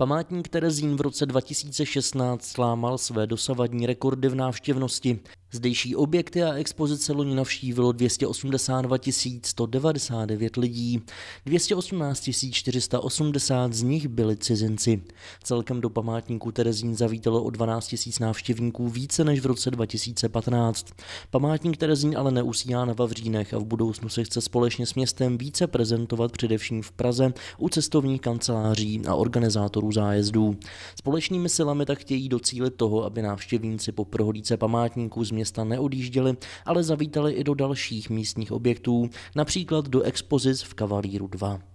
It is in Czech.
Památník Terezín v roce 2016 slámal své dosavadní rekordy v návštěvnosti. Zdejší objekty a expozice loni navštívilo 282 199 lidí. 218 480 z nich byli cizinci. Celkem do památníku Terezín zavítalo o 12 000 návštěvníků více než v roce 2015. Památník Terezín ale neusíná na Vavřínech a v budoucnu se chce společně s městem více prezentovat především v Praze u cestovních kanceláří a organizátorů zájezdů. Společnými silami tak chtějí docílit toho, aby návštěvníci po prohlídce památníku změnili města neodjížděli, ale zavítali i do dalších místních objektů, například do expozic v Kavalíru 2.